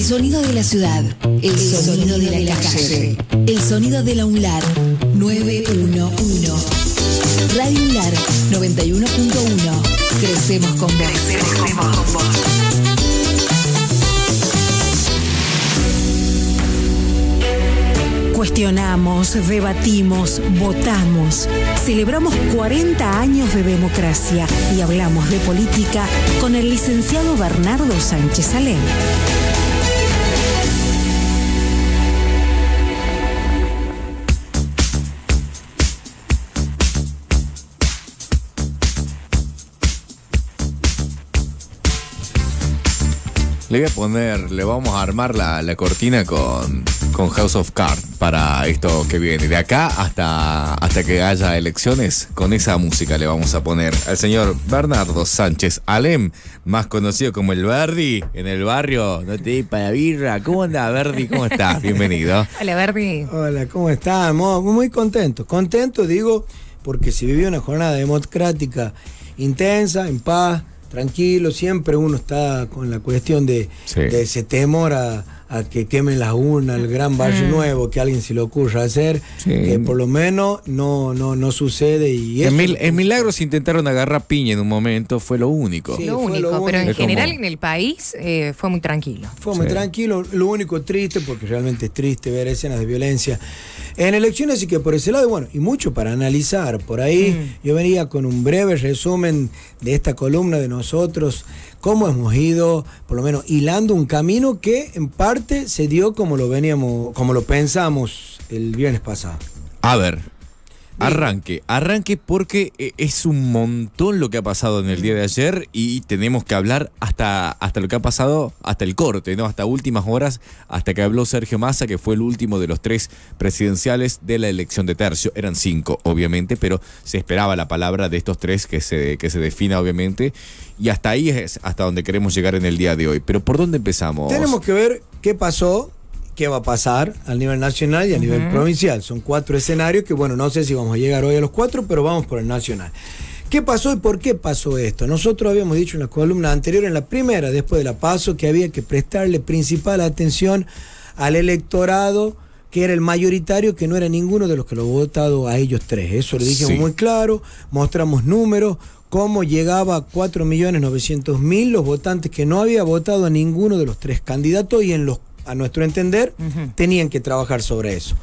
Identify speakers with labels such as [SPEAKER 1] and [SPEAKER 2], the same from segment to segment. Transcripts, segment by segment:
[SPEAKER 1] El sonido de la ciudad. El, sonido, de, la, calle. El sonido de la UNLAR. 911. Radio UNLAR 91.1. Crecemos con vos. Crecemos con vos. Cuestionamos, debatimos, votamos. Celebramos 40 años de democracia y hablamos de política con el licenciado Bernardo Sánchez Alén.
[SPEAKER 2] Le voy a poner, le vamos a armar la, cortina con, con House of Cards para esto que viene. De acá hasta, hasta que haya elecciones, con esa música le vamos a poner al señor Bernardo Sánchez Alem, más conocido como el Verdi en el barrio. No te di para birra. ¿Cómo anda, Verdi? ¿Cómo estás? Bienvenido.
[SPEAKER 3] Hola, Verdi. Hola, ¿cómo estás? Muy contento. Contento, digo, porque se vivió una jornada democrática intensa, en paz tranquilo, siempre uno está con la cuestión de, de ese temor a a que quemen las urnas, al gran Valle mm. nuevo, que alguien se le ocurra hacer, que por lo menos no, no, no sucede. Y en, mil, en, Milagros intentaron agarrar piña en un momento, fue lo único. lo, único pero en general
[SPEAKER 1] en el país eh, fue muy tranquilo. Fue muy
[SPEAKER 3] tranquilo, lo único triste, porque realmente es triste ver escenas de violencia en elecciones, y que por ese lado, bueno, y mucho para analizar. Por ahí mm. yo venía con un breve resumen de esta columna de nosotros cómo hemos ido, por lo menos hilando un camino que en parte se dio como lo veníamos, como lo pensamos el viernes pasado.
[SPEAKER 2] A ver. Arranque, arranque porque eh, es un montón lo que ha pasado en el día de ayer y tenemos que hablar hasta, hasta lo que ha pasado, hasta el corte, ¿no? Hasta últimas horas, hasta que habló Sergio Massa, que fue el último de los tres presidenciales de la elección de tercio. Eran cinco, obviamente, pero se esperaba la palabra de estos tres que se, que se defina, obviamente. Y hasta ahí es hasta donde queremos llegar en el día de hoy. Pero ¿por dónde empezamos? Tenemos
[SPEAKER 3] que ver qué pasó qué va a pasar a nivel nacional y a nivel provincial. Son cuatro escenarios que, bueno, no sé si vamos a llegar hoy a los cuatro, pero vamos por el nacional. ¿Qué pasó y por qué pasó esto? Nosotros habíamos dicho en la columna anterior, en la primera, después de la paso, que había que prestarle principal atención al electorado que era el mayoritario, que no era ninguno de los que lo votado a ellos tres. Eso lo dijimos muy claro, mostramos números, cómo llegaba a 4.900.000 los votantes que no había votado a ninguno de los tres candidatos y en los a nuestro entender, tenían que trabajar sobre eso.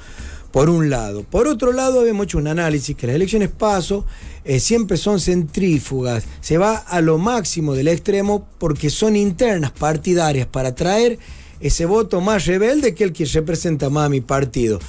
[SPEAKER 3] Por un lado. Por otro lado, habíamos hecho un análisis que las elecciones paso eh, siempre son centrífugas. Se va a lo máximo del extremo porque son internas partidarias para traer ese voto más rebelde que el que representa más a mi partido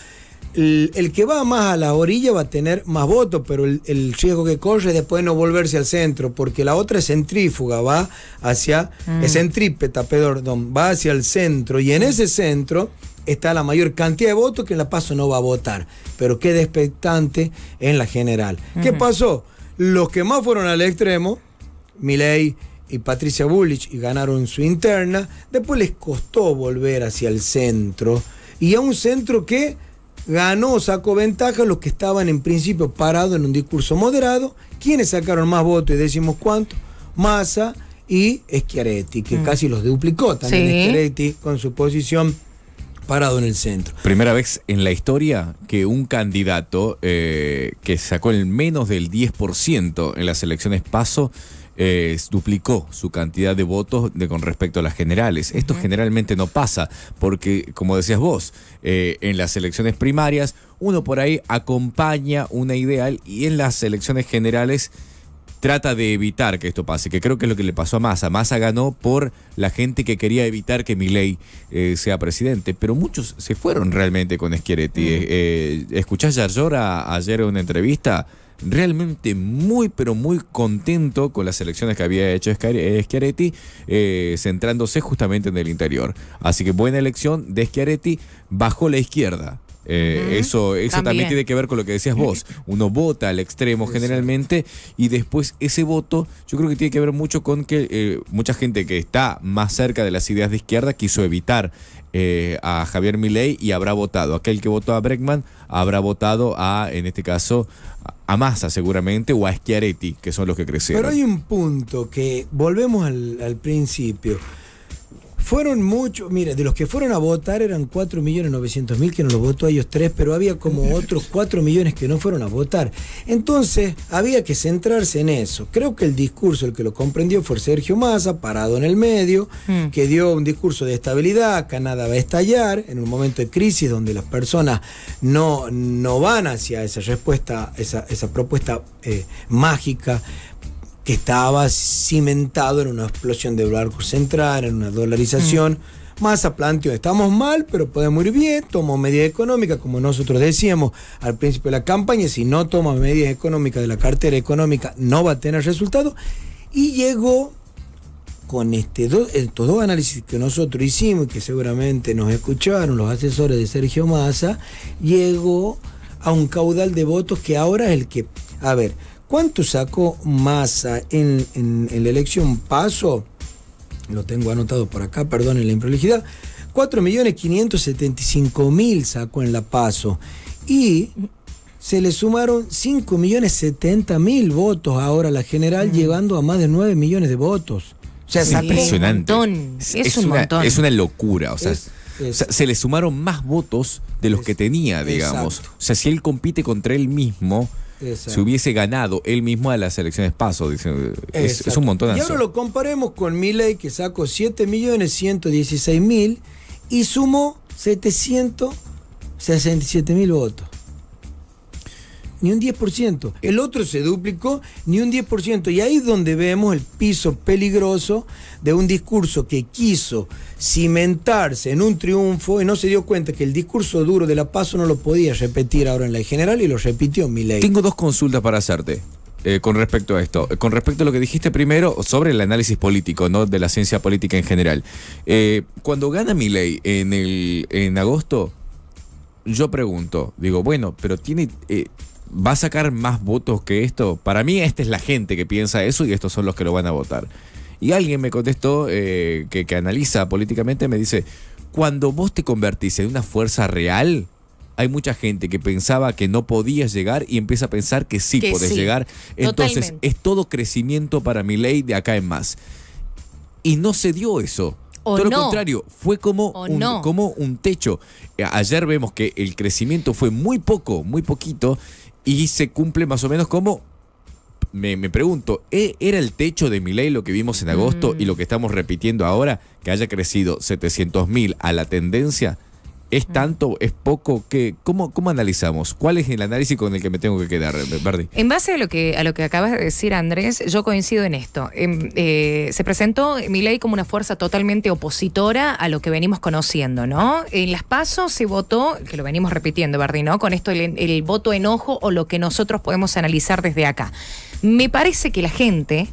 [SPEAKER 3] el, que va más a la orilla va a tener más votos, pero el, riesgo que corre es después no volverse al centro, porque la otra es centrífuga, va hacia, mm. es centrípeta, perdón, va hacia el centro, y en ese centro está la mayor cantidad de votos que en la PASO no va a votar, pero queda expectante en la general. ¿Qué pasó? Los que más fueron al extremo, Milei y Patricia Bullich, y ganaron su interna, después les costó volver hacia el centro, y a un centro que ganó, sacó ventaja los que estaban en principio parados en un discurso moderado. quienes sacaron más votos y decimos cuánto? Massa y Schiaretti, que mm. casi los duplicó también con su posición parado en el centro.
[SPEAKER 2] Primera vez en la historia que un candidato eh, que sacó el menos del 10% en las elecciones paso eh, duplicó su cantidad de votos de, con respecto a las generales. Esto generalmente no pasa, porque, como decías vos, eh, en las elecciones primarias uno por ahí acompaña una ideal y en las elecciones generales trata de evitar que esto pase, que creo que es lo que le pasó a Massa. Massa ganó por la gente que quería evitar que Milei eh, sea presidente, pero muchos se fueron realmente con Schiaretti. Eh, ¿Escuchaste a ayer en una entrevista realmente muy, pero muy contento con las elecciones que había hecho eh, Schiaretti, eh, centrándose justamente en el interior. Así que buena elección de Schiaretti bajo la izquierda. Eh, eso, eso también. tiene que ver con lo que decías vos. Uno vota al extremo generalmente y después ese voto yo creo que tiene que ver mucho con que eh, mucha gente que está más cerca de las ideas de izquierda quiso evitar eh, a Javier Milei y habrá votado. Aquel que votó a Breckman habrá votado a, en este caso, a Massa seguramente o a Schiaretti, que son los que crecieron. Pero hay
[SPEAKER 3] un punto que volvemos al principio. Fueron muchos, mire, de los que fueron a votar eran 4.900.000 que no los votó a ellos tres, pero había como otros 4 millones que no fueron a votar. Entonces, había que centrarse en eso. Creo que el discurso, el que lo comprendió fue Sergio Massa, parado en el medio, hmm. que dio un discurso de estabilidad, Canadá va a estallar, en un momento de crisis donde las personas no, no van hacia esa respuesta, esa, esa propuesta eh, mágica que estaba cimentado en una explosión de barco central, en una dolarización. Massa mm. planteó, estamos mal, pero podemos ir bien, tomó medidas económicas, como nosotros decíamos al principio de la campaña, si no toma medidas económicas de la cartera económica no va a tener resultado. Y llegó con este estos dos análisis que nosotros hicimos y que seguramente nos escucharon los asesores de Sergio Massa, llegó a un caudal de votos que ahora es el que, a ver, ¿Cuánto sacó Massa en, la elección paso? Lo tengo anotado por acá, perdonen la improlijidad. 4.575.000 sacó en la paso. Y se le sumaron 5.070.000 votos ahora la general, mm. llegando llevando a más de 9 millones de votos.
[SPEAKER 2] O sea, es impresionante. es,
[SPEAKER 3] un una, montón. es una locura. O sea,
[SPEAKER 2] se le sumaron más votos de los que tenía, digamos. O sea, si él compite contra él mismo, se Si hubiese ganado él mismo a las elecciones paso, es, un montón. Y ahora
[SPEAKER 3] lo comparemos con Miley, que sacó 7.116.000 y sumó 767.000 votos ni un 10%. El otro se duplicó, ni un 10%. Y ahí es donde vemos el piso peligroso de un discurso que quiso cimentarse en un triunfo y no se dio cuenta que el discurso duro de la paso no lo podía repetir ahora en la general y lo repitió mi ley.
[SPEAKER 2] Tengo dos consultas para hacerte. Eh, con respecto a esto. Con respecto a lo que dijiste primero sobre el análisis político, ¿no? De la ciencia política en general. Eh, cuando gana mi en en agosto, yo pregunto, digo, bueno, pero tiene. Eh, va a sacar más votos que esto. Para mí, esta es la gente que piensa eso y estos son los que lo van a votar. Y alguien me contestó, eh, que, analiza políticamente, me dice, cuando vos te convertís en una fuerza real, hay mucha gente que pensaba que no podías llegar y empieza a pensar que sí podés llegar. Entonces, es todo crecimiento para mi ley de acá en más. Y no se dio eso. todo lo contrario, fue como como un techo. Eh, ayer vemos que el crecimiento fue muy poco, muy poquito, y se cumple más o menos como me, me, pregunto, ¿e, ¿era el techo de mi ley lo que vimos en agosto y lo mm. que estamos repitiendo ahora, que haya crecido 700 mil a la tendencia? ¿Es tanto? ¿Es poco? que cómo, ¿Cómo analizamos? ¿Cuál es el análisis con el que me tengo que quedar, Verdi?
[SPEAKER 1] En base a lo que, a lo que acabas de decir, Andrés, yo coincido en esto. Em, eh, se presentó mi ley como una fuerza totalmente opositora a lo que venimos conociendo, ¿no? En las pasos se votó, que lo venimos repitiendo, Verdi, ¿no? Con esto el, voto enojo o lo que nosotros podemos analizar desde acá. Me parece que la gente,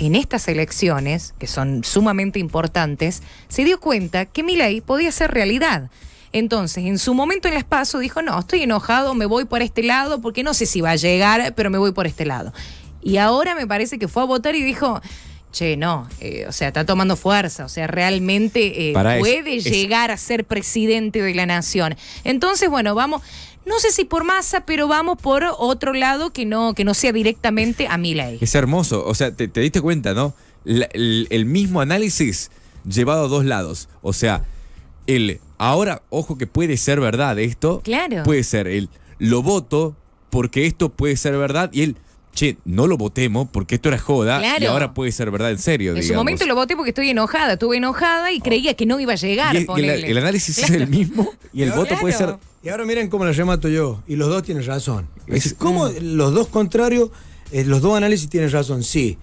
[SPEAKER 1] en estas elecciones, que son sumamente importantes, se dio cuenta que mi ley podía ser realidad. Entonces, en su momento en las PASO dijo, no, estoy enojado, me voy por este lado, porque no sé si va a llegar, pero me voy por este lado. Y ahora me parece que fue a votar y dijo, che, no, eh, o sea, está tomando fuerza, o sea, realmente eh, puede llegar a ser presidente de la nación. Entonces, bueno, vamos, no sé si por masa, pero vamos por otro lado que no, que no sea directamente a mi ley.
[SPEAKER 2] Es hermoso, o sea, te, diste cuenta, ¿no? el, el mismo análisis llevado a dos lados, o sea, el Ahora, ojo que puede ser verdad esto. Claro. Puede ser él. lo voto porque esto puede ser verdad y él che, no lo votemos porque esto era joda claro. y ahora puede ser verdad en serio. En digamos. momento
[SPEAKER 1] lo voté porque estoy enojada, estuve enojada y creía que no iba a llegar. a el,
[SPEAKER 3] análisis es el mismo y el voto puede ser. Y ahora miren cómo lo remato yo y los dos tienen razón. Es, ¿Cómo los dos contrarios, eh, los dos análisis tienen razón? Sí.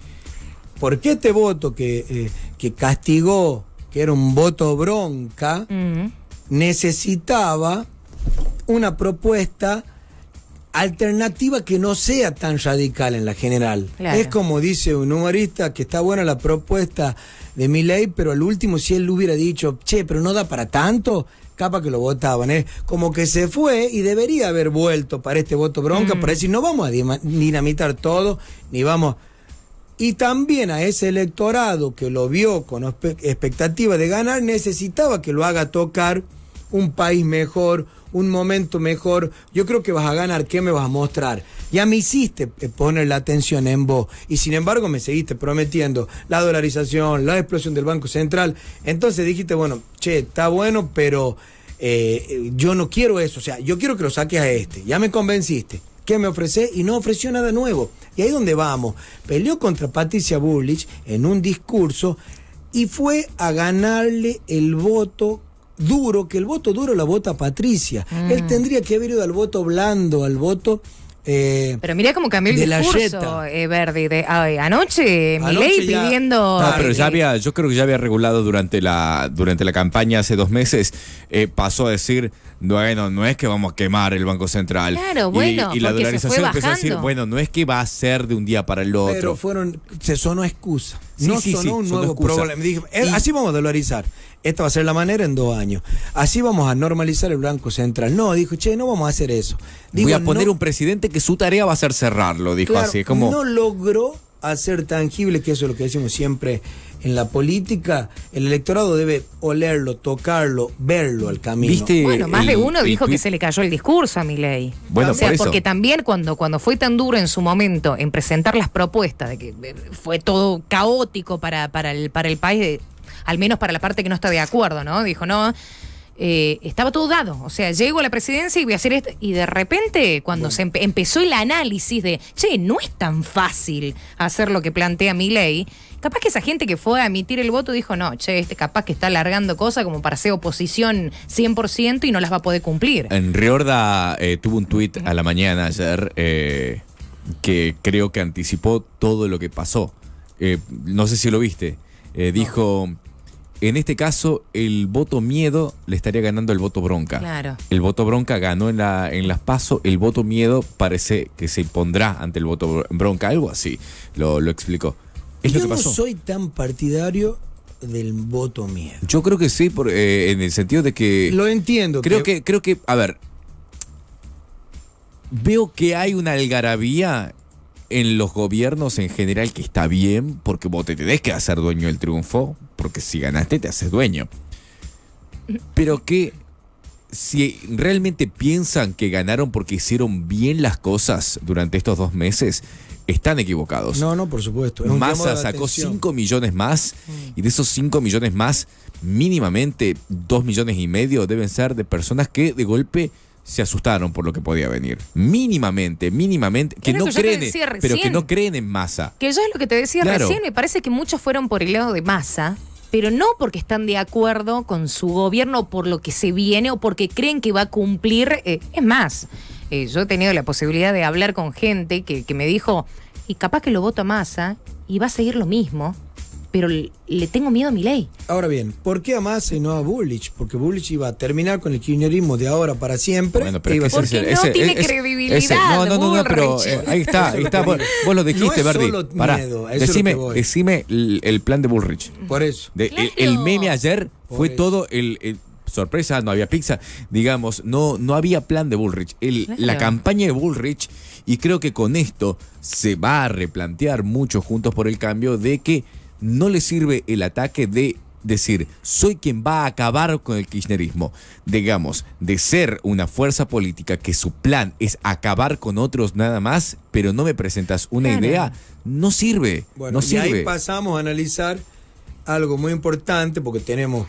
[SPEAKER 3] ¿Por qué este voto que, eh, que castigó, que era un voto bronca, mm necesitaba una propuesta alternativa que no sea tan radical en la general. Es como dice un humorista que está buena la propuesta de mi ley, pero al último si él hubiera dicho, che, pero no da para tanto, capa que lo votaban. Es ¿eh? como que se fue y debería haber vuelto para este voto bronca, mm. para decir, no vamos a dinamitar todo, ni vamos... Y también a ese electorado que lo vio con expectativa de ganar, necesitaba que lo haga tocar un país mejor, un momento mejor. Yo creo que vas a ganar, ¿qué me vas a mostrar? Ya me hiciste eh, poner la atención en vos y sin embargo me seguiste prometiendo la dolarización, la explosión del Banco Central. Entonces dijiste, bueno, che, está bueno, pero eh, yo no quiero eso. O sea, yo quiero que lo saques a este. Ya me convenciste. ¿Qué me ofrecés? Y no ofreció nada nuevo. Y ahí es donde vamos. Peleó contra Patricia Bullich en un discurso y fue a ganarle el voto duro, que el voto duro la vota Patricia. Mm. Él tendría que haber ido al voto blando, al voto... Eh, pero mira cómo cambió el discurso,
[SPEAKER 1] eh, De, ay, anoche, pidiendo... No, pero
[SPEAKER 2] ya había, yo creo que ya había regulado durante la, durante la campaña hace dos meses, eh, pasó a decir, bueno, no es que vamos a quemar el Banco Central. Claro, bueno, y, la dolarización empezó a decir, bueno, no es que va a ser de un día para el otro. Pero
[SPEAKER 3] fueron, se sonó excusa. no sonó un nuevo problema. Eh, así vamos a dolarizar. Esta va a ser la manera en dos años. Así vamos a normalizar el blanco Central. No, dijo, che, no vamos a hacer eso. Voy a poner un presidente que su tarea va a ser cerrarlo, dijo así. Como... No logró hacer tangible, que eso es lo que decimos siempre en la política, el electorado debe olerlo, tocarlo, verlo al camino. bueno, más de uno dijo que se
[SPEAKER 1] le cayó el discurso a mi ley. Bueno, o sea, porque también cuando, cuando fue tan duro en su momento en presentar las propuestas, de que fue todo caótico para, para, el, para el país, al menos para la parte que no está de acuerdo, ¿no? Dijo, no. Eh, estaba todo dado. O sea, llego a la presidencia y voy a hacer esto. Y de repente, cuando se empezó el análisis de, che, no es tan fácil hacer lo que plantea mi ley, capaz que esa gente que fue a emitir el voto dijo, no, che, este capaz que está alargando cosas como para ser oposición 100% y no las va a poder cumplir.
[SPEAKER 2] En Riorda eh, tuvo un tuit a la mañana ayer eh, que creo que anticipó todo lo que pasó. no sé si lo viste. dijo... En este caso, el voto miedo le estaría ganando el voto bronca. Claro. El voto bronca ganó en, las PASO, el voto miedo parece que se impondrá ante el voto bronca, algo así, lo, explicó. Es Yo no soy
[SPEAKER 3] tan partidario del voto miedo.
[SPEAKER 2] Yo creo que sí, por, eh, en el sentido de que... Lo
[SPEAKER 3] entiendo. Creo que...
[SPEAKER 2] creo que a ver, veo que hay una algarabía en los gobiernos en general que está bien, porque vos te tenés que hacer dueño del triunfo, porque si ganaste te haces dueño. Pero que si realmente piensan que ganaron porque hicieron bien las cosas durante estos dos meses, están equivocados.
[SPEAKER 3] No, no, por supuesto. Massa sacó 5
[SPEAKER 2] millones más mm. y de esos 5 millones más, mínimamente 2 millones y medio deben ser de personas que de golpe se asustaron por lo que podía venir. Mínimamente, mínimamente, que no, creen, pero que no creen en Massa.
[SPEAKER 1] Que yo es lo que te decía recién, me parece que muchos fueron por el lado de Massa pero no porque están de acuerdo con su gobierno por lo que se viene o porque creen que va a cumplir. Eh, es más, eh, yo he tenido la posibilidad de hablar con gente que, que me dijo, y capaz que lo voto a masa y va a seguir lo mismo pero le
[SPEAKER 3] tengo miedo a mi ley. Ahora bien, ¿por qué a Massa y no a Bullrich? Porque Bullrich iba a terminar con el kirchnerismo de ahora para siempre. Bueno, pero porque e no tiene credibilidad. no, no, no, pero eh, ahí está, ahí está. Vos, lo dijiste, no decime,
[SPEAKER 2] el, plan de Bullrich. Por eso. el, meme ayer fue todo el, sorpresa, no había pizza, digamos, no, no había plan de Bullrich. La campaña de Bullrich, y creo que con esto se va a replantear mucho juntos por el cambio de que no le sirve el ataque de decir, soy quien va a acabar con el kirchnerismo. Digamos, de ser una fuerza política que su plan es acabar con otros nada más, pero no me presentas una idea, no
[SPEAKER 3] sirve. Bueno, no sirve. ahí pasamos a analizar algo muy importante, porque tenemos,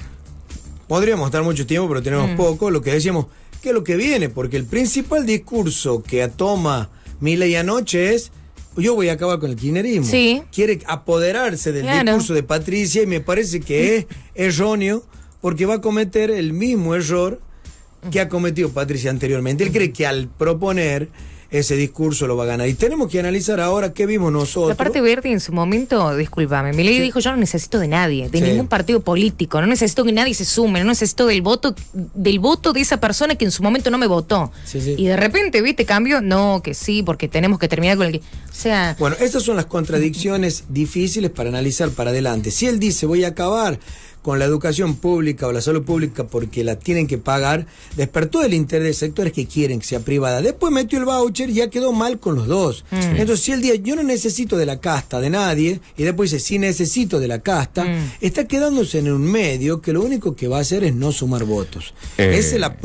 [SPEAKER 3] podríamos estar mucho tiempo, pero tenemos mm. poco, lo que decíamos, que es lo que viene, porque el principal discurso que toma Miley anoche es yo voy a acabar con el kirchnerismo. Quiere apoderarse del discurso de Patricia y me parece que es erróneo porque va a cometer el mismo error que ha cometido Patricia anteriormente. Él cree que al proponer ese discurso lo va a ganar. Y tenemos que analizar ahora qué vimos nosotros. La
[SPEAKER 1] parte verde en su momento, discúlpame, mi ley dijo: Yo no necesito de nadie, de ningún partido político, no necesito que nadie se sume, no necesito del voto, del voto de esa persona que en su momento no me votó. y de repente, ¿viste? Cambio, no, que sí, porque tenemos que terminar con el O sea.
[SPEAKER 3] Bueno, esas son las contradicciones difíciles para analizar para adelante. Si él dice: Voy a acabar con la educación pública o la salud pública porque la tienen que pagar, despertó el interés de sectores que quieren que sea privada. Después metió el voucher y ya quedó mal con los dos. Mm. Entonces, si el día yo no necesito de la casta de nadie, y después dice, si necesito de la casta, mm. está quedándose en un medio que lo único que va a hacer es no sumar votos. Eh. Ese es la,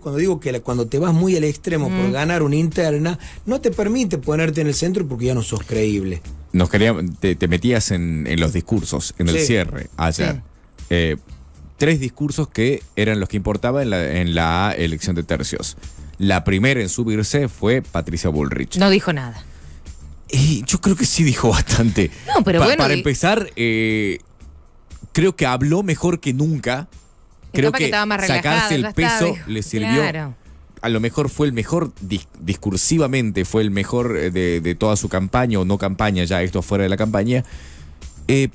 [SPEAKER 3] cuando digo que cuando te vas muy al extremo por mm. ganar una interna, no te permite ponerte en el centro porque ya no sos creíble.
[SPEAKER 2] Nos quería, te, metías en, los discursos, en el cierre ayer. Eh, tres discursos que eran los que importaban en la, elección de tercios. La primera en subirse fue Patricia Bullrich.
[SPEAKER 1] No dijo nada.
[SPEAKER 2] yo creo que sí dijo bastante.
[SPEAKER 1] No, pero bueno. Para
[SPEAKER 2] empezar, eh, creo que habló mejor que nunca. Creo que, sacarse el peso le sirvió. A lo mejor fue el mejor, discursivamente, fue el mejor eh, de, toda su campaña, o no campaña, ya esto fuera de la campaña.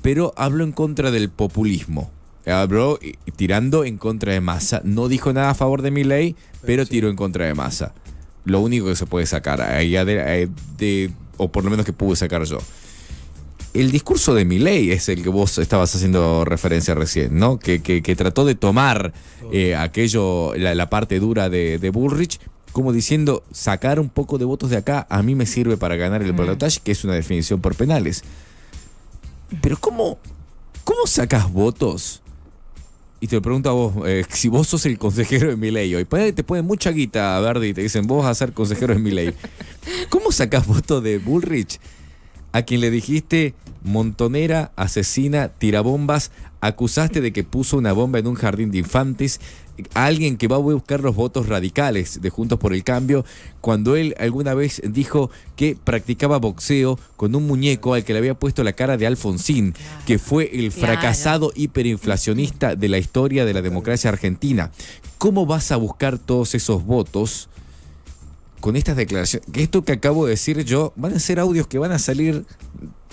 [SPEAKER 2] pero habló en contra del populismo Ah, bro, tirando en contra de Massa. No dijo nada a favor de mi pero tiró en contra de Massa. Lo único que se puede sacar, de, o por lo menos que pude sacar yo. El discurso de Milley es el que vos estabas haciendo referencia recién, ¿no? Que, que, trató de tomar eh, aquello, la, parte dura de, de Bullrich, como diciendo, sacar un poco de votos de acá a mí me sirve para ganar el mm. balotaje, que es una definición por penales. Pero ¿cómo, cómo sacas votos y te pregunto a vos, eh, si vos sos el consejero de mi ley hoy, te ponen mucha guita a ver y te dicen, vos vas a ser consejero de mi ley. ¿Cómo sacas voto de Bullrich a quien le dijiste montonera, asesina, tirabombas, acusaste de que puso una bomba en un jardín de infantes, alguien que va a buscar los votos radicales de Juntos por el Cambio, cuando él alguna vez dijo que practicaba boxeo con un muñeco al que le había puesto la cara de Alfonsín, que fue el fracasado hiperinflacionista de la historia de la democracia argentina. ¿Cómo vas a buscar todos esos votos? con estas declaraciones, que esto que acabo de decir yo, van a ser audios que van a salir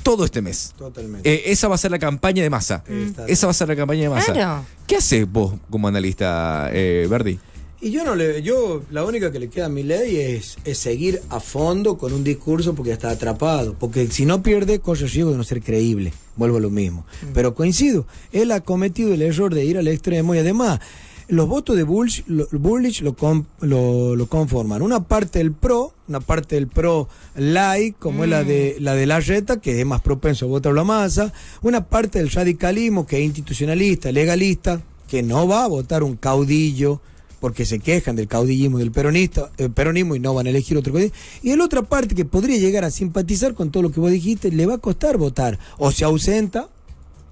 [SPEAKER 2] todo este mes. Totalmente. Eh, esa va a ser la campaña de masa. Esa va a ser la campaña de masa. ¿Qué haces vos como analista, eh, Verdi?
[SPEAKER 3] Y yo no le, yo la única que le queda a mi ley es, seguir a fondo con un discurso porque está atrapado. Porque si no pierde, corre riesgo de no ser creíble. Vuelvo a lo mismo. Mm. Pero coincido, él ha cometido el error de ir al extremo y además los votos de Bullish, lo, Bullish lo, conforman una parte del PRO, una parte del PRO like, como es la de mm. la de la Reta, que es más propenso a votar la masa, una parte del radicalismo, que es institucionalista, legalista, que no va a votar un caudillo, porque se quejan del caudillismo y del peronista, eh, peronismo y no van a elegir otro caudillo. Y la otra parte que podría llegar a simpatizar con todo lo que vos dijiste, le va a costar votar. O se ausenta,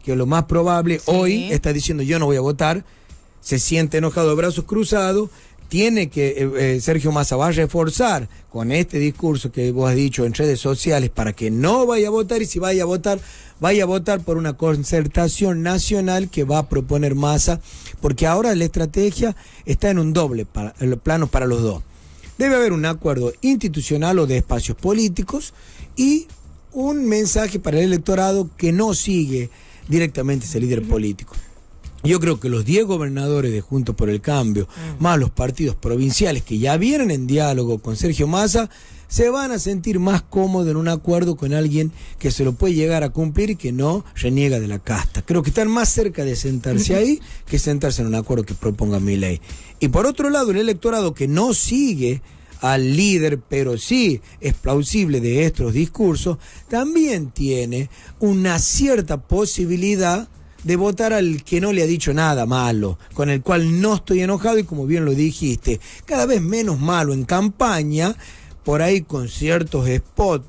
[SPEAKER 3] que lo más probable hoy está diciendo yo no voy a votar, se siente enojado brazos cruzados, tiene que eh, eh, Sergio Massa va a reforzar con este discurso que vos has dicho en redes sociales para que no vaya a votar y si vaya a votar, vaya a votar por una concertación nacional que va a proponer Massa, porque ahora la estrategia está en un doble plano para los dos. Debe haber un acuerdo institucional o de espacios políticos y un mensaje para el electorado que no sigue directamente ese líder político. Yo creo que los diez gobernadores de Juntos por el Cambio, mm. más los partidos provinciales que ya vienen en diálogo con Sergio Massa, se van a sentir más cómodos en un acuerdo con alguien que se lo puede llegar a cumplir y que no reniega de la casta. Creo que están más cerca de sentarse ahí que sentarse en un acuerdo que proponga mi ley. Y por otro lado, el electorado que no sigue al líder, pero sí es plausible de estos discursos, también tiene una cierta posibilidad de votar al que no le ha dicho nada malo, con el cual no estoy enojado y como bien lo dijiste, cada vez menos malo en campaña, por ahí con ciertos spots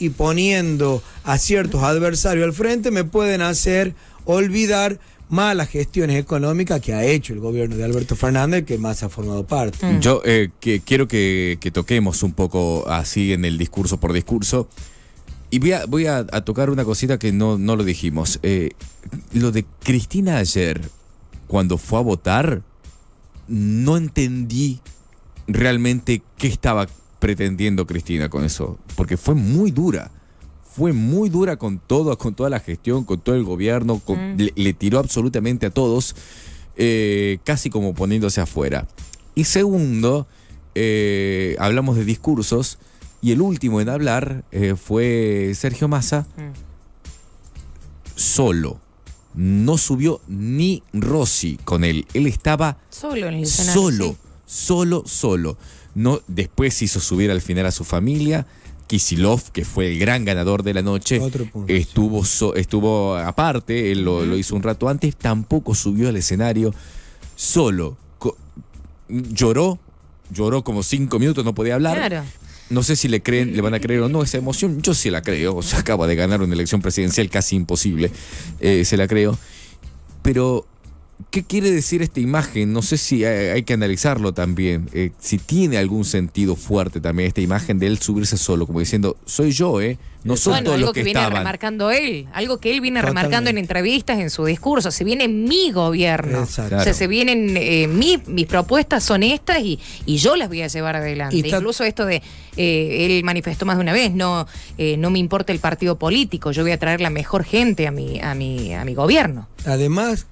[SPEAKER 3] y poniendo a ciertos adversarios al frente, me pueden hacer olvidar malas gestiones económicas que ha hecho el gobierno de Alberto Fernández, que más ha formado parte.
[SPEAKER 2] Yo eh, que, quiero que toquemos un poco así en el discurso por discurso y voy a, tocar una cosita que no, no lo dijimos. Eh, lo de Cristina ayer, cuando fue a votar, no entendí realmente qué estaba pretendiendo Cristina con eso, porque fue muy dura. Fue muy dura con todo, con toda la gestión, con todo el gobierno, mm. le, tiró absolutamente a todos, eh, casi como poniéndose afuera. Y segundo, eh, hablamos de discursos, y el último en hablar eh, fue Sergio Massa, mm. solo. No subió ni Rossi con él. Él estaba
[SPEAKER 1] solo, en el solo,
[SPEAKER 2] solo, solo. No, después hizo subir al final a su familia. Kisilov, que fue el gran ganador de la noche, estuvo, estuvo aparte, él lo, hizo un rato antes, tampoco subió al escenario, solo lloró, lloró como cinco minutos, no podía hablar. Claro. No sé si le creen, le van a creer o no esa emoción. Yo sí la creo. O sea, acaba de ganar una elección presidencial casi imposible. Eh, se la creo. Pero, ¿qué quiere decir esta imagen? No sé si hay, que analizarlo también. Eh, si tiene algún sentido fuerte también esta imagen de él subirse solo, como diciendo, soy yo, ¿eh? no bueno, algo que, viene
[SPEAKER 1] remarcando él, algo que él viene remarcando en entrevistas, en su discurso. Se viene mi gobierno. O sea, se vienen eh, mis, propuestas son estas y, yo las voy a llevar adelante. Incluso esto de, eh, él manifestó más de una vez, no, eh, no me importa el partido político, yo voy a traer la mejor gente a mi, a mi, a mi
[SPEAKER 3] gobierno. Además,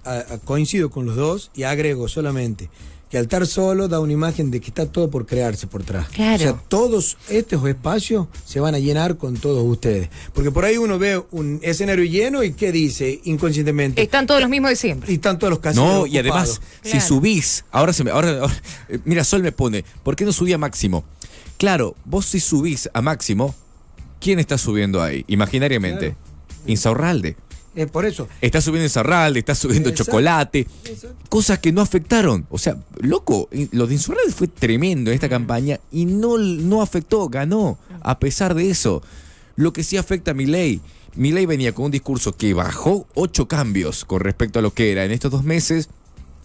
[SPEAKER 3] coincido con los dos y agrego solamente que al estar solo da una imagen de que está todo por crearse por atrás. Claro. O sea, todos estos espacios se van a llenar con todos ustedes. Porque por ahí uno ve un escenario lleno y ¿qué dice inconscientemente? Están todos los mismos de siempre. Y están todos los casos. No, y además, si
[SPEAKER 2] subís, ahora se me. Ahora, eh, mira, Sol me pone, ¿por qué no subí a máximo? Claro, vos si subís a máximo, ¿quién está subiendo ahí? Imaginariamente. Insaurralde por eso. Está subiendo Zarralde, está subiendo chocolate. Cosas que no afectaron. O sea, loco, lo de Insularde fue tremendo en esta campaña y no, no afectó, ganó, a pesar de eso. Lo que sí afecta a mi ley. Mi ley venía con un discurso que bajó ocho cambios con respecto a lo que era en estos dos meses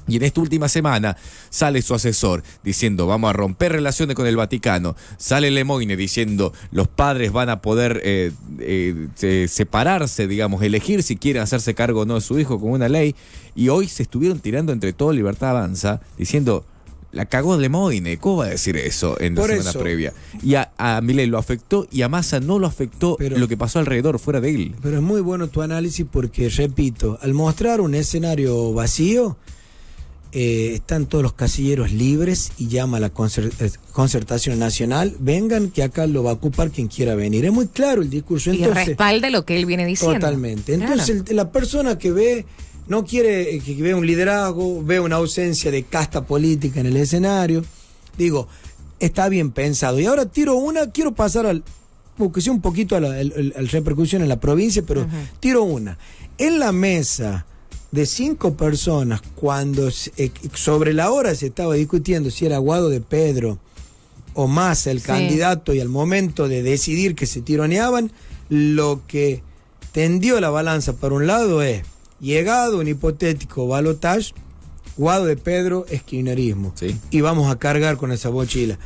[SPEAKER 2] y en esta última semana sale su asesor diciendo vamos a romper relaciones con el Vaticano. Sale Lemoine diciendo los padres van a poder eh, eh, separarse, digamos, elegir si quieren hacerse cargo o no de su hijo con una ley. Y hoy se estuvieron tirando entre todo Libertad Avanza diciendo la cagó Lemoine, ¿cómo va a decir eso en la semana previa? Y a, a lo afectó y a Massa no lo afectó lo que pasó alrededor, fuera de él.
[SPEAKER 3] Pero es muy bueno tu análisis porque, repito, al mostrar un escenario vacío, eh, están todos los casilleros libres y llama a la eh, concertación nacional, vengan que acá lo va a ocupar quien quiera venir. Es muy claro el discurso. y respalda
[SPEAKER 1] lo que él viene diciendo. Totalmente.
[SPEAKER 3] Entonces la persona que ve, no quiere, eh, que ve un liderazgo, ve una ausencia de casta política en el escenario, digo, está bien pensado. Y ahora tiro una, quiero pasar al, porque sea un poquito a la, repercusión en la provincia, pero tiro una. En la mesa de cinco personas, cuando eh, sobre la hora se estaba discutiendo si era Guado de Pedro o más el candidato y al momento de decidir que se tironeaban, lo que tendió la balanza para un lado es, llegado un hipotético balotage, Guado de Pedro, esquinerismo. Y vamos a cargar con esa mochila.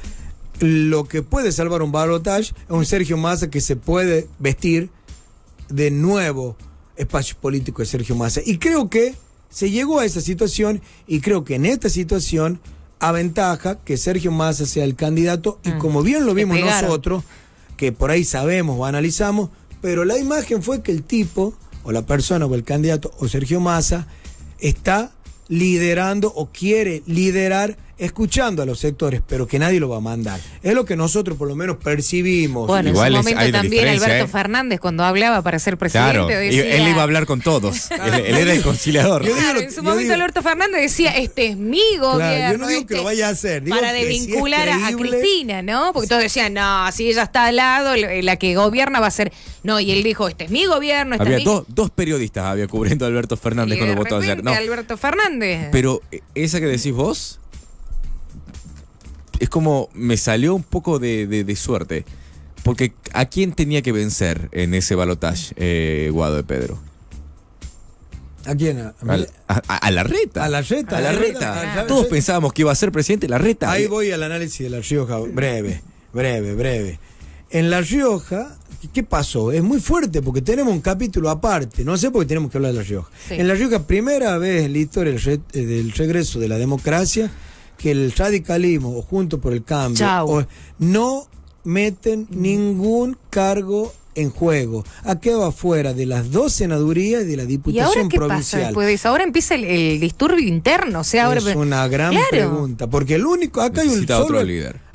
[SPEAKER 3] Lo que puede salvar un balotage es un Sergio Massa que se puede vestir de nuevo espacio político de Sergio Massa. Y creo que se llegó a esa situación y creo que en esta situación aventaja que Sergio Massa sea el candidato y mm. como bien lo vimos nosotros, que por ahí sabemos o analizamos, pero la imagen fue que el tipo, o la persona, o el candidato, o Sergio Massa, está liderando o quiere liderar escuchando a los sectores, pero que nadie lo va a mandar. Es lo que nosotros por lo menos percibimos. Bueno, en su momento también Alberto ¿eh?
[SPEAKER 1] Fernández cuando hablaba para ser presidente claro,
[SPEAKER 3] Él iba a hablar con todos, él, era el conciliador.
[SPEAKER 2] en
[SPEAKER 1] su momento Alberto Fernández decía, este es mi gobierno. yo no digo que lo
[SPEAKER 3] vaya a hacer. para desvincular a
[SPEAKER 1] Cristina, ¿no? Porque todos decían, no, si ella está al lado, eh, la que gobierna va a ser... No, y él dijo, este es mi gobierno. Este había
[SPEAKER 2] Dos, periodistas había cubriendo a Alberto Fernández cuando votó ayer. No,
[SPEAKER 1] Alberto Fernández.
[SPEAKER 2] Pero eh, esa que decís vos es como me salió un poco de, suerte. Porque ¿a quién tenía que vencer en ese balotaje, eh, Guado de Pedro? ¿A quién? A, la reta. A la reta. A la, reta. Todos pensábamos que iba a ser presidente la reta. Ahí
[SPEAKER 3] voy al análisis de La Rioja. Breve, breve, breve. En La Rioja, ¿qué pasó? Es muy fuerte porque tenemos un capítulo aparte. No sé por qué tenemos que hablar de La Rioja. En La Rioja, primera vez en la historia del eh, regreso de la democracia, que el radicalismo o Junto por el Cambio no meten ningún cargo en juego. Ha va afuera de las dos senadurías y de la Diputación ahora Provincial.
[SPEAKER 1] ahora empieza el, disturbio interno.
[SPEAKER 3] O sea, Es una gran pregunta, porque el único, acá hay un, solo,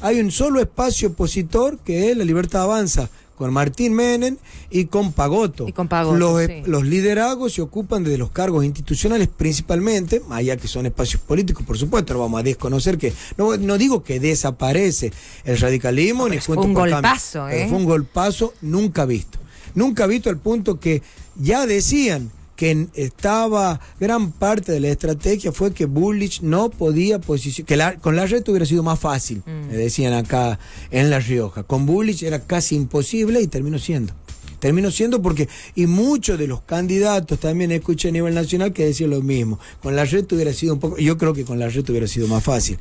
[SPEAKER 3] hay un solo espacio opositor que es la libertad avanza con Martín Menem y con Pagoto. Y con Pagoto. Eh, los, liderazgos se ocupan de los cargos institucionales principalmente, allá que son espacios políticos, por supuesto, no vamos a desconocer que, no, digo que desaparece el radicalismo, ni cuento un golpazo, eh. Fue un golpazo nunca visto. Nunca visto al punto que ya decían que estaba gran parte de la estrategia fue que Bullich no podía posicionar, que con la, con hubiera sido más fácil, mm. me decían acá en La Rioja. Con Bullich era casi imposible y terminó siendo. Terminó siendo porque, y muchos de los candidatos también escuché a nivel nacional que decían lo mismo. Con la RETA hubiera sido un poco, yo creo que con la RETA hubiera sido más fácil.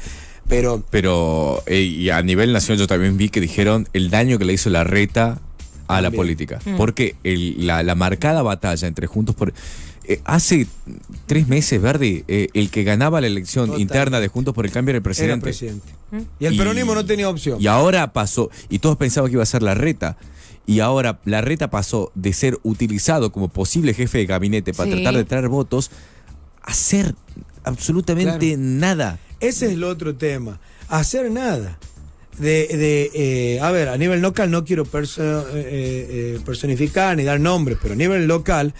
[SPEAKER 2] Pero, pero eh, y a nivel nacional yo también vi que dijeron el daño que le hizo la reta a la política. Mm. Porque la, marcada batalla entre Juntos por... Eh, hace tres meses, Verdi, eh, el que ganaba la elección interna de Juntos por el Cambio era el presidente. presidente.
[SPEAKER 3] Mm. Y el peronismo no tenía opción. Y
[SPEAKER 2] ahora pasó, y todos pensaban que iba a ser la reta. Y ahora la reta pasó de ser utilizado como posible jefe de gabinete para tratar de traer votos a ser absolutamente
[SPEAKER 3] nada. Ese es el otro tema, hacer nada de, de eh, a ver, a nivel local no quiero eh, eh, personificar ni dar nombres, pero a nivel local,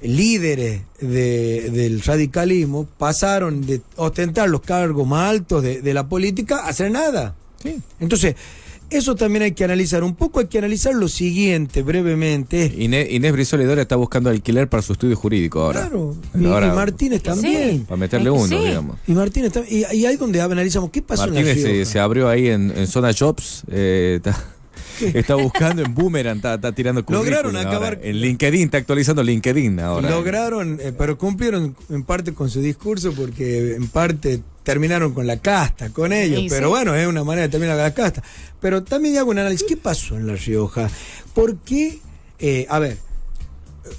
[SPEAKER 3] líderes de, del radicalismo pasaron de ostentar los cargos más altos de, de la política a hacer nada. Entonces, eso también hay que analizar un poco, hay que analizar lo siguiente brevemente.
[SPEAKER 2] Inés, Inés está buscando alquiler para su estudio jurídico ahora.
[SPEAKER 3] y, Martínez también. Para meterle uno, digamos. Y Martínez también, y, donde analizamos qué pasó Martínez en la se,
[SPEAKER 2] se, abrió ahí en, Zona Jobs, está buscando en Boomerang, está, tirando Lograron En LinkedIn, está actualizando LinkedIn ahora.
[SPEAKER 3] Lograron, eh, pero cumplieron en parte con su discurso porque en parte terminaron con la casta, con ellos. pero bueno, es una manera de terminar con la casta. Pero también hago un análisis. ¿Qué pasó en La Rioja? ¿Por qué? Eh, a ver,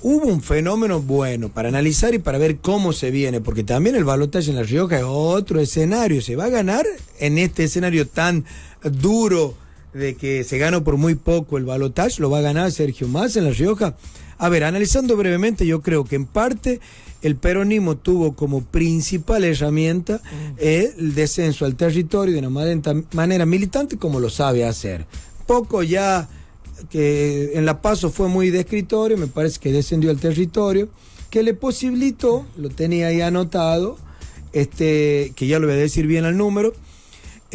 [SPEAKER 3] hubo un fenómeno bueno para analizar y para ver cómo se viene, porque también el balotaje en La Rioja es otro escenario, se va a ganar en este escenario tan duro de que se ganó por muy poco el balotaje, lo va a ganar Sergio Más en La Rioja. A ver, analizando brevemente, yo creo que en parte el peronismo tuvo como principal herramienta mm. eh, el descenso al territorio de una manera militante como lo sabe hacer. Poco ya que en La Paso fue muy descritorio... me parece que descendió al territorio, que le posibilitó, lo tenía ahí anotado, este, que ya lo voy a decir bien al número,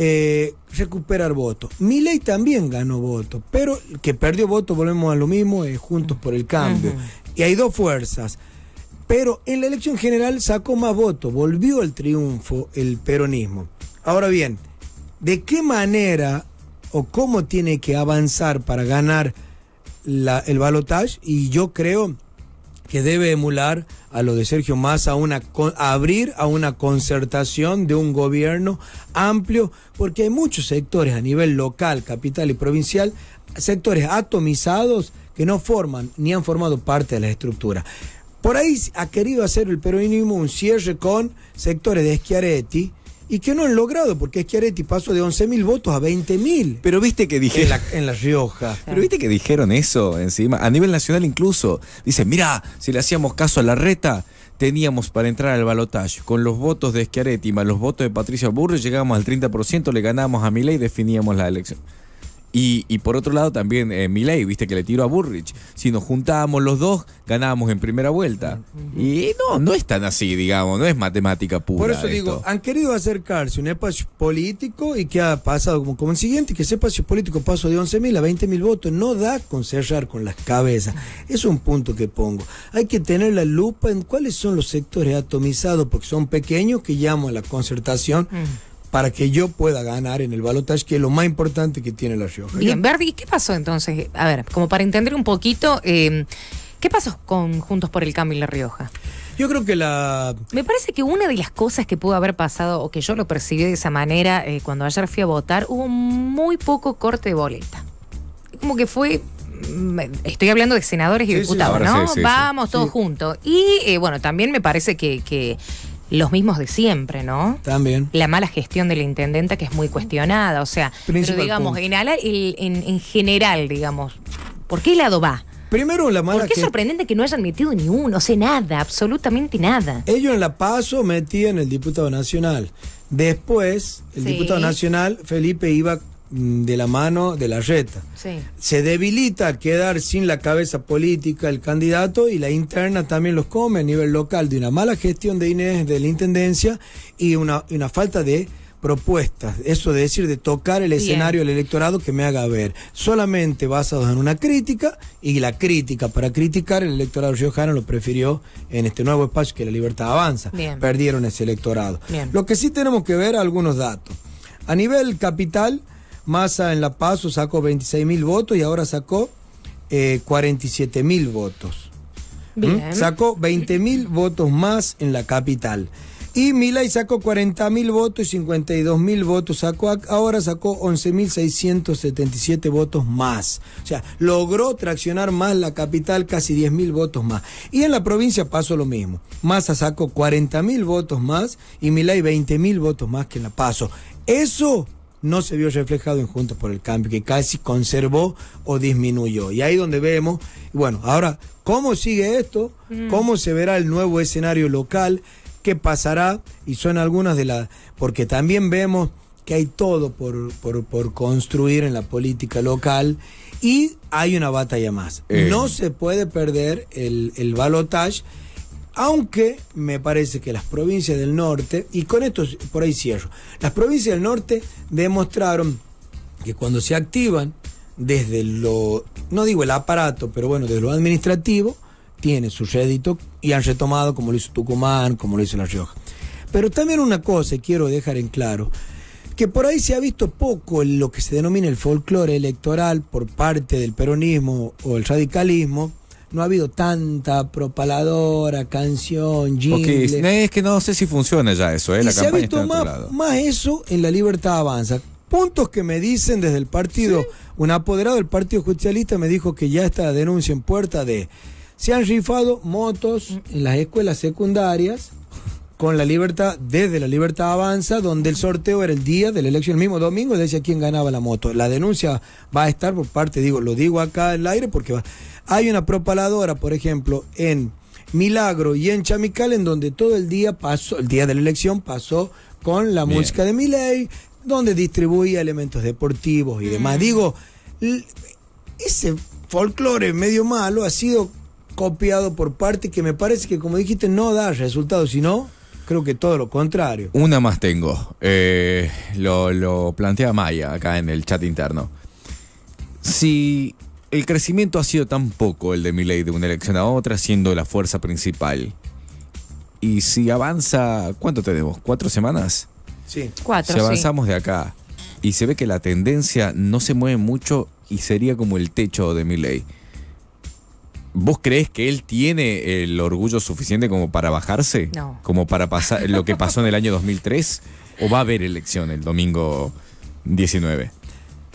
[SPEAKER 3] eh, recuperar votos. Milei también ganó votos, pero que perdió votos, volvemos a lo mismo, eh, juntos por el cambio. Y hay dos fuerzas. Pero en la elección general sacó más votos, volvió al triunfo el peronismo. Ahora bien, ¿de qué manera o cómo tiene que avanzar para ganar el balotaje? Y yo creo que debe emular a lo de Sergio Massa, a una, abrir a una concertación de un gobierno amplio, porque hay muchos sectores a nivel local, capital y provincial, sectores atomizados que no forman ni han formado parte de la estructura. Por ahí ha querido hacer el peronismo un cierre con sectores de Schiaretti, y que no han logrado, porque Eschiaretti pasó de 11.000 votos a 20.000. Pero viste que dijeron. En la, Rioja. Ah. Pero
[SPEAKER 2] viste que dijeron eso encima, a nivel nacional incluso. Dicen, mira, si le hacíamos caso a la reta, teníamos para entrar al balotaje. Con los votos de Schiaretti más los votos de Patricia Burro, llegamos al 30%, le ganábamos a Milei y definíamos la elección. Y, por otro lado también eh, viste que le tiró a Burrich. Si nos juntábamos los dos, ganábamos en primera vuelta. Y no, no es tan así, digamos, no es matemática pura. Por eso digo,
[SPEAKER 3] han querido acercarse un espacio político y que ha pasado como el siguiente que ese espacio político pasó de 11.000 a 20.000 votos. No da con cerrar con las cabezas. Es un punto que pongo. Hay que tener la lupa en cuáles son los sectores atomizados, porque son pequeños que llamo a la concertación. Mm para que yo pueda ganar en el balotaje, que es lo más importante que tiene La Rioja. Bien,
[SPEAKER 1] Verdi, ¿qué pasó entonces? A ver, como para entender un poquito, em, ¿qué pasó con Juntos por el Cambio y La Rioja? Yo creo que la... Me parece que una de las cosas que pudo haber pasado, o que yo lo percibí de esa manera, eh, cuando ayer fui a votar, hubo muy poco corte de boleta. Como que fue mm, estoy hablando de senadores y diputados, ¿no? Vamos todos juntos. Y eh, bueno, también me parece que los mismos de siempre, ¿no? También. La mala gestión de la intendenta que es muy cuestionada, o sea, digamos, en, general, digamos, ¿por qué lado va? Primero la mala. Porque es sorprendente que no hayan metido ni uno, o sea, nada, absolutamente nada.
[SPEAKER 3] Ellos en La Paso metían el diputado nacional. Después, el diputado nacional, Felipe, iba Mm, de la mano de la reta. Se debilita quedar sin la cabeza política el candidato y la interna también los come a nivel local de una mala gestión de Inés, de la Intendencia y una, falta de propuestas, eso de decir, de tocar el escenario del electorado que me haga ver, solamente basados en una crítica y la crítica para criticar el electorado riojano lo prefirió en este nuevo espacio que la libertad avanza, perdieron ese electorado. Lo que sí tenemos que ver algunos datos. A nivel capital, Massa en La Paz sacó 26 mil votos y ahora sacó 47 eh, mil votos.
[SPEAKER 2] ¿Mm? Sacó
[SPEAKER 3] 20 mil votos más en la capital. Y Milay sacó 40.000 votos y mil votos. Sacó, ahora sacó 11.677 votos más. O sea, logró traccionar más la capital, casi 10.000 votos más. Y en la provincia pasó lo mismo. Massa sacó 40.000 votos más y Milay 20.000 votos más que en la Paso. Eso no se vio reflejado en Juntos por el Cambio, que casi conservó o disminuyó. Y ahí donde vemos, bueno, ahora, ¿cómo sigue esto? Mm. ¿Cómo se verá el nuevo escenario local? ¿Qué pasará? Y son algunas de las, porque también vemos que hay todo por, construir en la política local y hay una batalla más. Eh. No se puede perder el, el balotage aunque me parece que las provincias del norte, y con esto por ahí cierro, las provincias del norte demostraron que cuando se activan desde lo, no digo el aparato, pero bueno, desde lo administrativo, tiene su rédito y han retomado como lo hizo Tucumán, como lo hizo La Rioja. Pero también una cosa, quiero dejar en claro, que por ahí se ha visto poco en lo que se denomina el folclore electoral por parte del peronismo o el radicalismo, no ha habido tanta propaladora, canción, jingle.
[SPEAKER 2] es que no sé si funciona ya eso, ¿eh? La campaña se ha visto
[SPEAKER 3] más, eso en la Libertad Avanza. Puntos que me dicen desde el partido, un apoderado del Partido judicialista me dijo que ya está la denuncia en puerta de... Se han rifado motos en las escuelas secundarias con la libertad, desde la libertad avanza, donde el sorteo era el día de la elección, el mismo domingo, decía quién ganaba la moto. La denuncia va a estar por parte, digo, lo digo acá en el aire porque va, hay una propaladora, por ejemplo, en Milagro y en Chamical, en donde todo el día pasó, el día de la elección pasó con la música de Miley, donde distribuía elementos deportivos y demás. Mm. Digo, ese folclore medio malo ha sido copiado por parte que me parece que, como dijiste, no da resultados, sino creo que todo lo contrario. Una
[SPEAKER 2] más tengo. Eh, lo, lo, plantea Maya acá en el chat interno. Si el crecimiento ha sido tan poco el de Milley de una elección a otra, siendo la fuerza principal. Y si avanza, ¿cuánto tenemos? ¿Cuatro semanas?
[SPEAKER 3] Sí. Cuatro. Si avanzamos
[SPEAKER 2] de acá y se ve que la tendencia no se mueve mucho y sería como el techo de Milley. ¿Vos crees que él tiene el orgullo suficiente como para bajarse? No. Como para pasar lo que pasó en el año 2003? ¿O va a haber elección el domingo 19?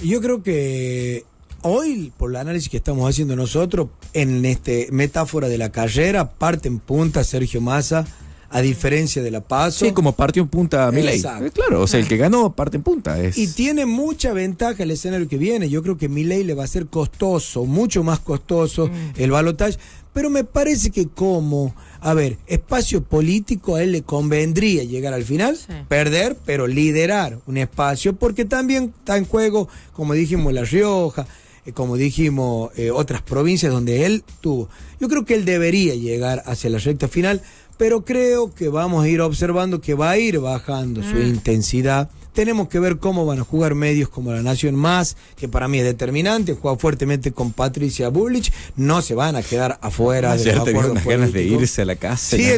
[SPEAKER 3] Yo creo que hoy, por el análisis que estamos haciendo nosotros, en este metáfora de la carrera, parte en punta Sergio Massa, a diferencia de la PASO. Sí, como partió en punta Milei. Eh, claro, o sea, el que
[SPEAKER 2] ganó parte en punta. Es... Y
[SPEAKER 3] tiene mucha ventaja el escenario que viene. Yo creo que Milei le va a ser costoso, mucho más costoso mm. el balotaje. Pero me parece que como, a ver, espacio político a él le convendría llegar al final, perder, pero liderar un espacio, porque también está en juego, como dijimos, La Rioja, eh, como dijimos, eh, otras provincias donde él tuvo. Yo creo que él debería llegar hacia la recta final, pero creo que vamos a ir observando que va a ir bajando su mm. intensidad tenemos que ver cómo van a jugar medios como La Nación Más, que para mí es determinante, juega fuertemente con Patricia Bullich, no se van a quedar afuera no, de ganas
[SPEAKER 2] de irse a la casa. Sí, la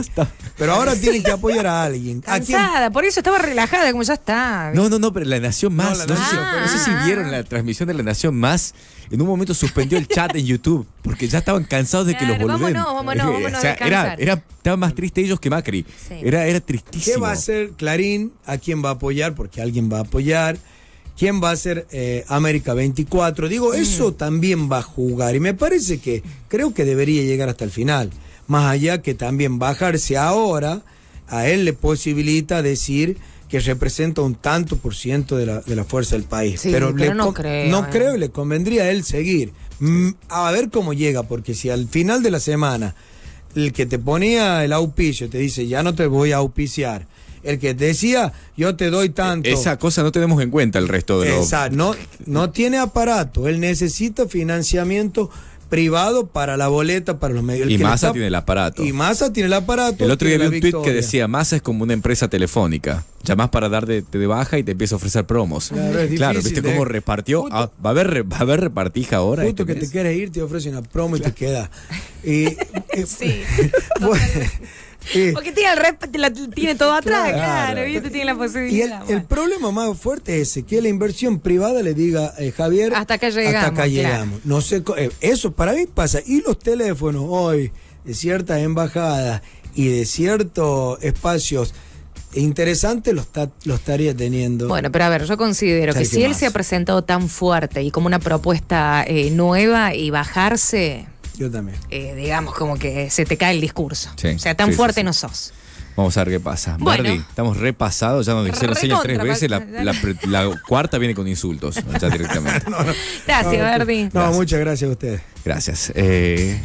[SPEAKER 3] eso Pero ahora tienen que apoyar a alguien. Cansada,
[SPEAKER 1] por eso estaba relajada, como ya está.
[SPEAKER 2] No, no, no, pero La Nación Más, no sé si vieron la transmisión de La Nación Más en un momento suspendió el chat en YouTube porque ya estaban cansados de que los volvieran. Vámonos, vámonos, eh, vámonos o sea,
[SPEAKER 3] estaban más tristes ellos que Macri. Era, era tristísimo. ¿Qué va a hacer Clarín? ¿A quién va a apoyar? Porque alguien va a apoyar. ¿Quién va a ser eh, América 24? Digo, mm. eso también va a jugar. Y me parece que creo que debería llegar hasta el final. Más allá que también bajarse ahora, a él le posibilita decir que representa un tanto por ciento de la, de la fuerza del país. pero, no creo. No eh. le convendría a él seguir. Mm, a ver cómo llega, porque si al final de la semana el que te ponía el auspicio te dice, ya no te voy a auspiciar, el que decía, yo te doy e-, tanto. Esa cosa no tenemos en cuenta
[SPEAKER 2] el resto de los.
[SPEAKER 3] Exacto, no, no tiene aparato, él necesita financiamiento privado para la boleta, para los medios. y Massa tiene
[SPEAKER 2] el aparato. Y
[SPEAKER 3] Massa tiene el aparato. El otro día vi un tweet que decía,
[SPEAKER 2] Massa es como una empresa telefónica. Llamás para dar de, baja y te empieza a ofrecer promos. Claro, ¿viste cómo eh. repartió? Ah,
[SPEAKER 3] ¿va, a haber, a repartija ahora? Justo ¿Este que te quieres ir, te ofrece una promo y te queda. Eh, sí.
[SPEAKER 1] Porque tiene, el tiene todo atrás, claro, y tiene la posibilidad. Y el,
[SPEAKER 3] problema más fuerte es que la inversión privada le diga, eh, Javier, hasta acá llegamos. No sé, eh, eso para mí pasa. Y los teléfonos hoy de ciertas embajadas y de ciertos espacios interesantes lo, estaría teniendo. Bueno, pero a ver, yo considero que si él se
[SPEAKER 1] ha presentado tan fuerte y como una propuesta eh, nueva y bajarse... Yo también. Eh, digamos, como que se te cae el discurso.
[SPEAKER 2] o sea, tan fuerte no sos. Vamos a ver qué pasa. Berdi estamos repasados, ya nos hicieron señas tres veces, la, cuarta viene con insultos, ya directamente. Gracias, Berdi No,
[SPEAKER 3] muchas gracias a ustedes.
[SPEAKER 2] Gracias. Eh,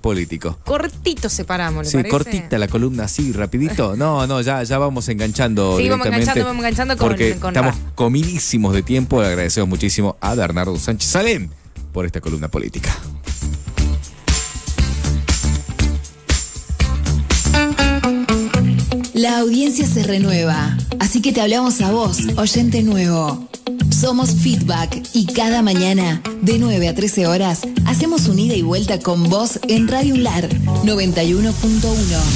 [SPEAKER 2] político.
[SPEAKER 1] Cortito separamos, Sí, cortita
[SPEAKER 2] la columna, así, rapidito. No, no, ya, ya vamos enganchando. Sí, vamos enganchando, vamos enganchando porque Estamos comidísimos de tiempo. Le agradecemos muchísimo a Bernardo Sánchez Salén por esta columna política.
[SPEAKER 1] La audiencia se renueva, así que te hablamos a vos, oyente nuevo. Somos Feedback y cada
[SPEAKER 2] mañana, de 9 a 13 horas, hacemos unida ida y vuelta con vos en Radio Unlar 91.1.